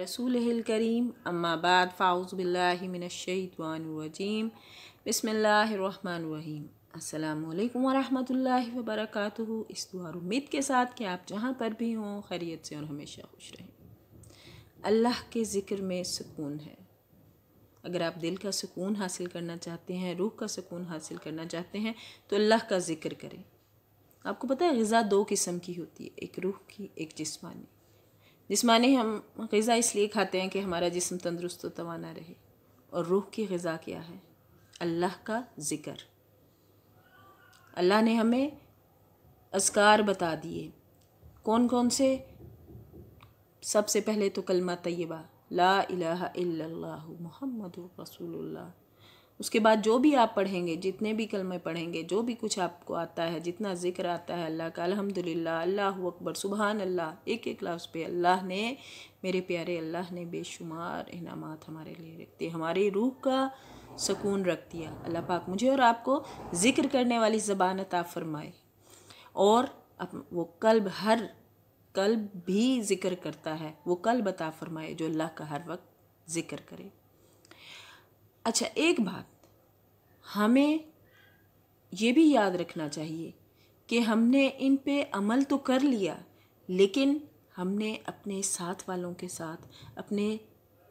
रसूल करीम अम्माबाद फ़ाउज़बिल्लिमिनशवानरजीम बसमीम अल्लाम वरहमल वर्क इस दुआर उम्मीद के साथ कि आप जहाँ पर भी हों खैरियत से और हमेशा खुश रहें अल्लाह के ज़िक्र में सुकून है अगर आप दिल का सुकून हासिल करना चाहते हैं रूह का सुकून हासिल करना चाहते हैं तो अल्लाह का ज़िक्र करें आपको पता है गज़ा दो किस्म की होती है एक रूह की एक जिसमानी जिसमानी हम गज़ा इसलिए खाते हैं कि हमारा जिसम तंदरुस्त व रहे और रूह की गज़ा क्या है अल्लाह का ज़िक्र अल्लाह ने हमें असकार बता दिए कौन कौन से सबसे पहले तो कलमा तय्यबा ला इलाहा मोहम्मद रसूल अल्लाह उसके बाद जो भी आप पढ़ेंगे जितने भी कलमे पढ़ेंगे जो भी कुछ आपको आता है जितना जिक्र आता है अल्लाह का अल्हम्दुलिल्लाह अल्लाह अकबर सुबहान अल्लाह एक एक लफ्ज़ पे अल्लाह ने मेरे प्यारे अल्लाह ने बेशुमार इनाम हमारे लिए रख दिए हमारी रूह का सुकून रख दिया अल्लाह पाक मुझे और आपको ज़िक्र करने वाली ज़बान ता फरमाए और अप, वो कल्ब हर कल्ब भी ज़िक्र करता है वो कल्ब ता फरमाए जो अल्लाह का हर वक्त ज़िक्र करे अच्छा एक बात हमें ये भी याद रखना चाहिए कि हमने इन पे अमल तो कर लिया लेकिन हमने अपने साथ वालों के साथ अपने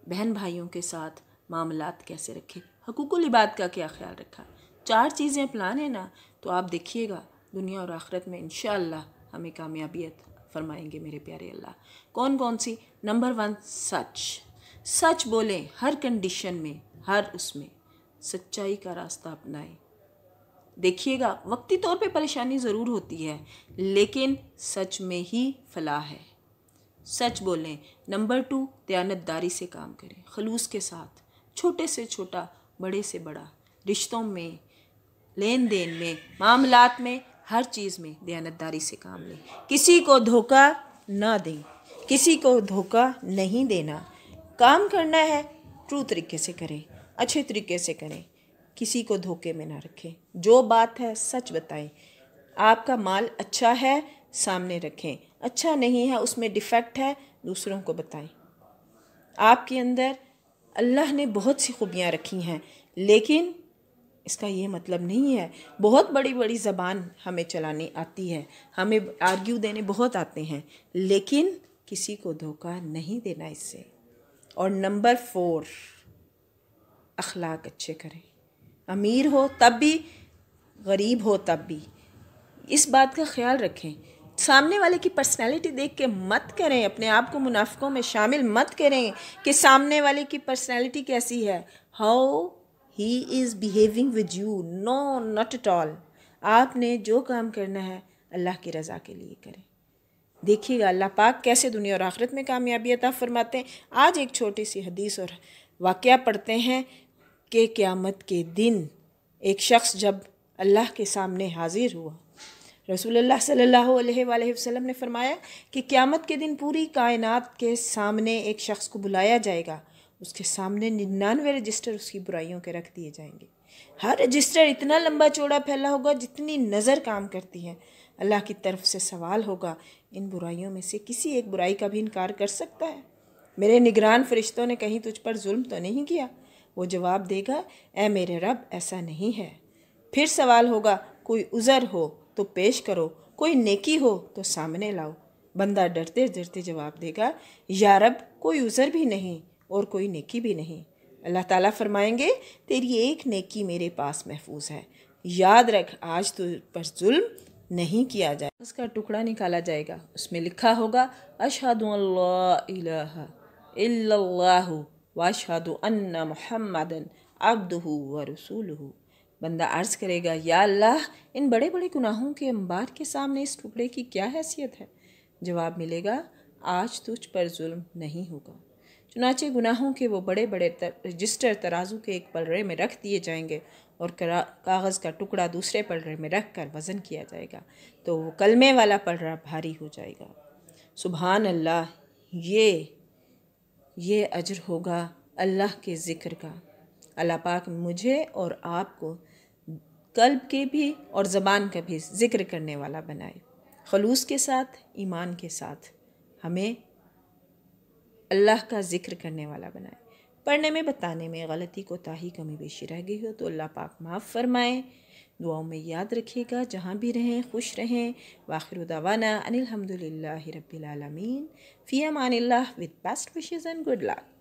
बहन भाइयों के साथ मामलात कैसे रखे हकूकुल इबाद का क्या ख्याल रखा चार चीज़ें प्लान है ना तो आप देखिएगा दुनिया और आखरत में इन हमें कामयाबियत फरमाएंगे मेरे प्यारे अल्लाह कौन कौन सी नंबर वन सच सच बोलें हर कंडीशन में हर उसमें सच्चाई का रास्ता अपनाएं देखिएगा वक्ती तौर पे परेशानी ज़रूर होती है लेकिन सच में ही फलाह है सच बोलें नंबर टू दयानतदारी से काम करें खलूस के साथ छोटे से छोटा बड़े से बड़ा रिश्तों में लेन देन में मामलात में हर चीज़ में दयानतदारी से काम लें किसी को धोखा ना दें किसी को धोखा नहीं देना काम करना है ट्रू तरीके से करें अच्छे तरीके से करें किसी को धोखे में ना रखें जो बात है सच बताएं आपका माल अच्छा है सामने रखें अच्छा नहीं है उसमें डिफेक्ट है दूसरों को बताएं आपके अंदर अल्लाह ने बहुत सी खूबियाँ रखी हैं लेकिन इसका ये मतलब नहीं है बहुत बड़ी बड़ी ज़बान हमें चलानी आती है हमें आर्ग्यू देने बहुत आते हैं लेकिन किसी को धोखा नहीं देना इससे और नंबर फोर अखलाक अच्छे करें अमीर हो तब भी गरीब हो तब भी इस बात का ख्याल रखें सामने वाले की पर्सनालिटी देख के मत करें अपने आप को मुनाफ़ों में शामिल मत करें कि सामने वाले की पर्सनालिटी कैसी है how he is behaving with you no not at all आपने जो काम करना है अल्लाह की रज़ा के लिए करें देखिएगा अल्लाह पाक कैसे दुनिया और आखिरत में कामयाबी अता फरमाते हैं आज एक छोटी सी हदीस और वाक़ पढ़ते हैं के क़्यामत के दिन एक शख्स जब अल्लाह के सामने हाजिर हुआ रसूलुल्लाह सल्लल्लाहु अलैहि वसल्लम ने फरमाया कि क़्यामत के दिन पूरी कायनात के सामने एक शख्स को बुलाया जाएगा उसके सामने निन्यानवे रजिस्टर उसकी बुराइयों के रख दिए जाएंगे हर रजिस्टर इतना लंबा चौड़ा फैला होगा जितनी नज़र काम करती है अल्लाह की तरफ से सवाल होगा इन बुराइयों में से किसी एक बुराई का भी इनकार कर सकता है मेरे निगरान फरिश्तों ने कहीं तुझ पर जुल्म तो नहीं किया वो जवाब देगा ए मेरे रब ऐसा नहीं है फिर सवाल होगा कोई उज़र हो तो पेश करो कोई नेकी हो तो सामने लाओ बंदा डरते डरते जवाब देगा या रब कोई उज़र भी नहीं और कोई नेकी भी नहीं अल्लाह ताला फरमाएंगे तेरी एक नेकी मेरे पास महफूज है याद रख आज तुझ पर जुल्म नहीं किया जाए उसका टुकड़ा निकाला जाएगा उसमें लिखा होगा इल्लल्लाहु वाशहद अन्ना अब्द हो व रसूल बंदा अर्ज़ करेगा या अल्लाह इन बड़े बड़े गुनाहों के अंबार के सामने इस टुकड़े की क्या हैसियत है जवाब मिलेगा आज तुझ पर जुल्म नहीं होगा चुनाचे गुनाहों के वो बड़े बड़े रजिस्टर तराजू के एक पलड़े में रख दिए जाएंगे और कागज़ का टुकड़ा दूसरे पलड़े में रख कर वज़न किया जाएगा तो वो कलमे वाला पलड़ा भारी हो जाएगा सुबहान अल्लाह ये ये अजर होगा अल्लाह के ज़िक्र का अल्लाह पाक मुझे और आपको कल्ब के भी और ज़बान का भी ज़िक्र करने वाला बनाए खलूस के साथ ईमान के साथ हमें अल्लाह का ज़िक्र करने वाला बनाए पढ़ने में बताने में गलती कोताही कमी बेशी रह गई हो तो अल्लाह पाक माफ़ फरमाए दुआओं में याद रखिएगा जहाँ भी रहें खुश रहें दवाना अनिलहमदिल्ला रबीआलमीन फ़ी अमान with best wishes and good luck